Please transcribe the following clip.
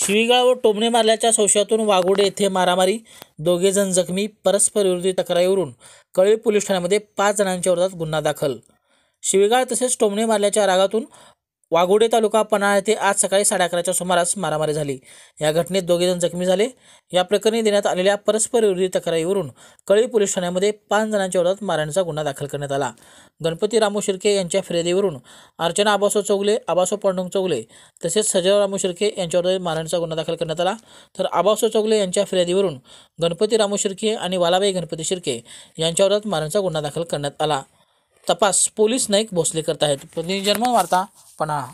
शिवीगाळ व टोमणे मारल्याच्या संशयातून वाघोडे येथे मारामारी दोघे जण जखमी विरोधी तक्रारीवरून कळी पोलीस ठाण्यामध्ये पाच जणांच्या विरोधात गुन्हा दाखल शिवीगाळ तसेच टोमणे मारल्याच्या रागातून वाघोडे तालुका पन्हाळा येथे आज सकाळी साडे अकराच्या सुमारास मारामारी झाली या घटनेत दोघेजण जखमी झाले या प्रकरणी देण्यात आलेल्या परस्पर विरोधी तक्रारीवरून कळी पोलीस ठाण्यामध्ये पाच जणांच्या विरोधात मारण्याचा गुन्हा दाखल करण्यात आला गणपती रामू शिर्के यांच्या फिर्यादीवरून अर्चना आबासो चौगले आबासो पांडुंग चौगले तसेच सजाव रामू शिर्के यांच्यावर मारण्याचा गुन्हा दाखल करण्यात आला तर आबासो चौगले यांच्या फिर्यादीवरून गणपती रामू शिर्के आणि वालाबाई गणपती शिर्के विरोधात मारहाणीचा गुन्हा दाखल करण्यात आला तपास पोलीस नाईक भोसले करत आहेत जन्म वार्ता पणा